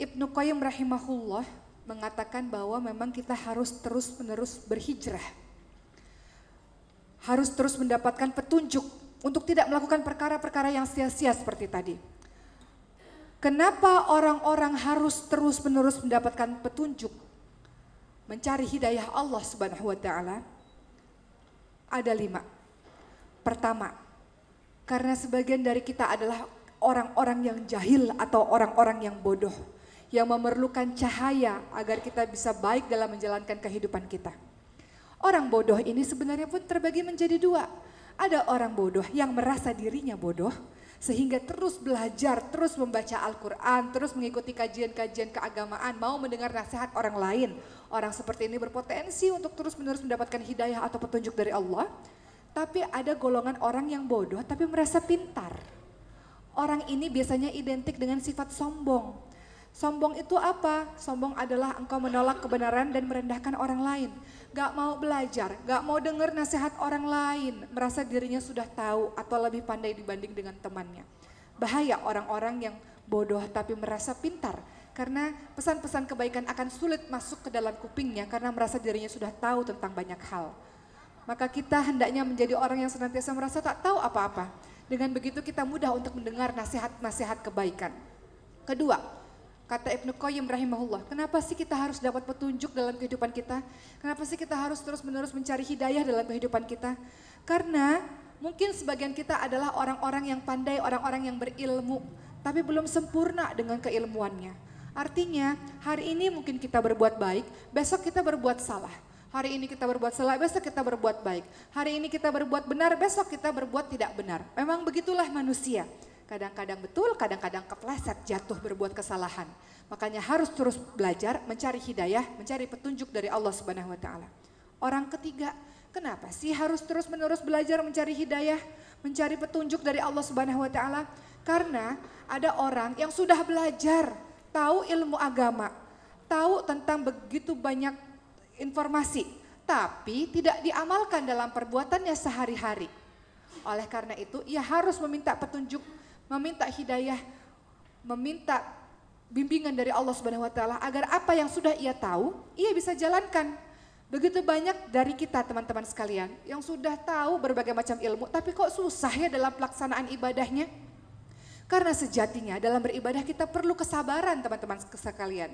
Ibnu Qayyim rahimahullah mengatakan bahwa memang kita harus terus-menerus berhijrah. Harus terus mendapatkan petunjuk untuk tidak melakukan perkara-perkara yang sia-sia seperti tadi. Kenapa orang-orang harus terus-menerus mendapatkan petunjuk mencari hidayah Allah Subhanahu wa taala? Ada lima. Pertama, karena sebagian dari kita adalah orang-orang yang jahil atau orang-orang yang bodoh yang memerlukan cahaya agar kita bisa baik dalam menjalankan kehidupan kita. Orang bodoh ini sebenarnya pun terbagi menjadi dua. Ada orang bodoh yang merasa dirinya bodoh, sehingga terus belajar, terus membaca Al-Quran, terus mengikuti kajian-kajian keagamaan, mau mendengar nasihat orang lain. Orang seperti ini berpotensi untuk terus-menerus mendapatkan hidayah atau petunjuk dari Allah. Tapi ada golongan orang yang bodoh tapi merasa pintar. Orang ini biasanya identik dengan sifat sombong Sombong itu apa? Sombong adalah engkau menolak kebenaran dan merendahkan orang lain. Gak mau belajar, gak mau dengar nasihat orang lain. Merasa dirinya sudah tahu atau lebih pandai dibanding dengan temannya. Bahaya orang-orang yang bodoh tapi merasa pintar. Karena pesan-pesan kebaikan akan sulit masuk ke dalam kupingnya karena merasa dirinya sudah tahu tentang banyak hal. Maka kita hendaknya menjadi orang yang senantiasa merasa tak tahu apa-apa. Dengan begitu kita mudah untuk mendengar nasihat-nasihat kebaikan. Kedua, Kata Ibnu Qayyim rahimahullah, kenapa sih kita harus dapat petunjuk dalam kehidupan kita? Kenapa sih kita harus terus-menerus mencari hidayah dalam kehidupan kita? Karena mungkin sebagian kita adalah orang-orang yang pandai, orang-orang yang berilmu, tapi belum sempurna dengan keilmuannya. Artinya, hari ini mungkin kita berbuat baik, besok kita berbuat salah. Hari ini kita berbuat salah, besok kita berbuat baik. Hari ini kita berbuat benar, besok kita berbuat tidak benar. Memang begitulah manusia. Kadang-kadang betul, kadang-kadang kepleset, jatuh berbuat kesalahan. Makanya harus terus belajar, mencari hidayah, mencari petunjuk dari Allah Subhanahu wa taala. Orang ketiga, kenapa sih harus terus-menerus belajar mencari hidayah, mencari petunjuk dari Allah Subhanahu wa taala? Karena ada orang yang sudah belajar, tahu ilmu agama, tahu tentang begitu banyak informasi, tapi tidak diamalkan dalam perbuatannya sehari-hari. Oleh karena itu, ia harus meminta petunjuk meminta hidayah, meminta bimbingan dari Allah Subhanahu wa taala agar apa yang sudah ia tahu, ia bisa jalankan. Begitu banyak dari kita teman-teman sekalian yang sudah tahu berbagai macam ilmu tapi kok susah ya dalam pelaksanaan ibadahnya? Karena sejatinya dalam beribadah kita perlu kesabaran teman-teman sekalian.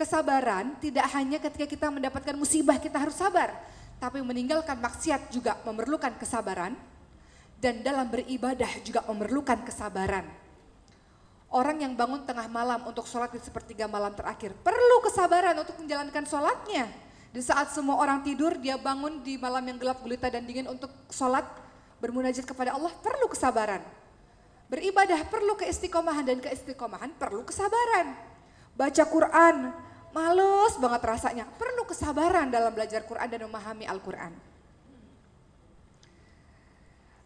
Kesabaran tidak hanya ketika kita mendapatkan musibah kita harus sabar, tapi meninggalkan maksiat juga memerlukan kesabaran dan dalam beribadah juga memerlukan kesabaran. Orang yang bangun tengah malam untuk sholat di sepertiga malam terakhir perlu kesabaran untuk menjalankan sholatnya. Di saat semua orang tidur, dia bangun di malam yang gelap gulita dan dingin untuk sholat bermunajat kepada Allah perlu kesabaran. Beribadah perlu keistiqomahan dan keistiqomahan perlu kesabaran. Baca Quran, males banget rasanya, perlu kesabaran dalam belajar Quran dan memahami Al-Quran.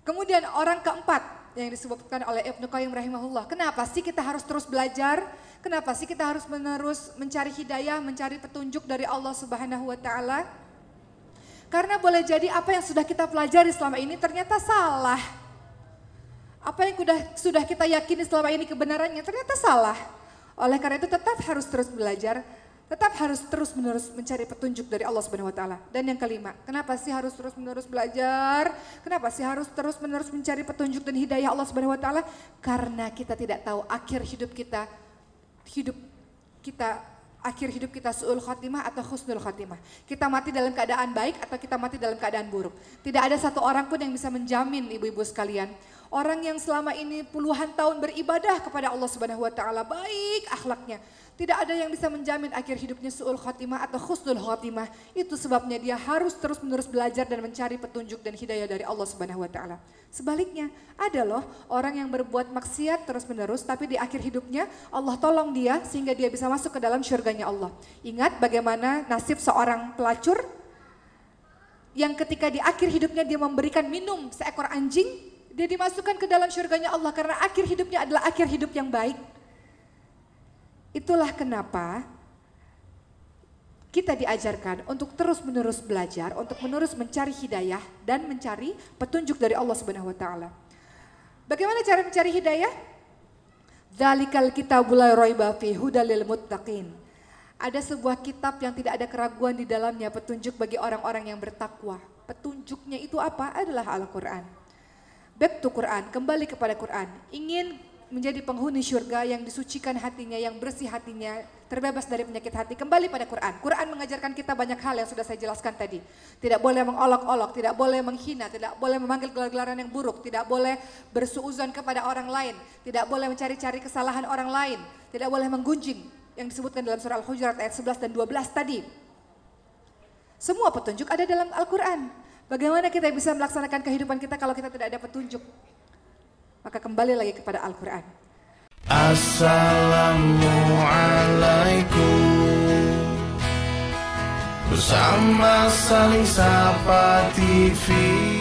Kemudian orang keempat yang disebutkan oleh Ibnu Qayyim rahimahullah. Kenapa sih kita harus terus belajar? Kenapa sih kita harus menerus mencari hidayah, mencari petunjuk dari Allah Subhanahu wa taala? Karena boleh jadi apa yang sudah kita pelajari selama ini ternyata salah. Apa yang sudah sudah kita yakini selama ini kebenarannya ternyata salah. Oleh karena itu tetap harus terus belajar tetap harus terus-menerus mencari petunjuk dari Allah Subhanahu wa taala. Dan yang kelima, kenapa sih harus terus-menerus belajar? Kenapa sih harus terus-menerus mencari petunjuk dan hidayah Allah Subhanahu wa taala? Karena kita tidak tahu akhir hidup kita hidup kita akhir hidup kita suul khatimah atau khusnul khatimah. Kita mati dalam keadaan baik atau kita mati dalam keadaan buruk. Tidak ada satu orang pun yang bisa menjamin ibu-ibu sekalian Orang yang selama ini puluhan tahun beribadah kepada Allah Subhanahu wa taala, baik akhlaknya. Tidak ada yang bisa menjamin akhir hidupnya suul khotimah atau khusnul khotimah. Itu sebabnya dia harus terus-menerus belajar dan mencari petunjuk dan hidayah dari Allah Subhanahu wa taala. Sebaliknya, ada loh orang yang berbuat maksiat terus-menerus tapi di akhir hidupnya Allah tolong dia sehingga dia bisa masuk ke dalam syurganya Allah. Ingat bagaimana nasib seorang pelacur yang ketika di akhir hidupnya dia memberikan minum seekor anjing dia dimasukkan ke dalam surganya Allah karena akhir hidupnya adalah akhir hidup yang baik. Itulah kenapa kita diajarkan untuk terus-menerus belajar, untuk menerus mencari hidayah dan mencari petunjuk dari Allah Subhanahu wa taala. Bagaimana cara mencari hidayah? Zalikal kitabul la raiba fi hudalil muttaqin. Ada sebuah kitab yang tidak ada keraguan di dalamnya, petunjuk bagi orang-orang yang bertakwa. Petunjuknya itu apa? Adalah Al-Qur'an back to Quran, kembali kepada Quran, ingin menjadi penghuni syurga yang disucikan hatinya, yang bersih hatinya, terbebas dari penyakit hati, kembali pada Quran. Quran mengajarkan kita banyak hal yang sudah saya jelaskan tadi. Tidak boleh mengolok-olok, tidak boleh menghina, tidak boleh memanggil gelar-gelaran yang buruk, tidak boleh bersuuzon kepada orang lain, tidak boleh mencari-cari kesalahan orang lain, tidak boleh menggunjing yang disebutkan dalam surah Al-Hujurat ayat 11 dan 12 tadi. Semua petunjuk ada dalam Al-Quran. Bagaimana kita bisa melaksanakan kehidupan kita kalau kita tidak ada petunjuk? Maka kembali lagi kepada Al-Quran. Assalamualaikum Bersama saling sapa TV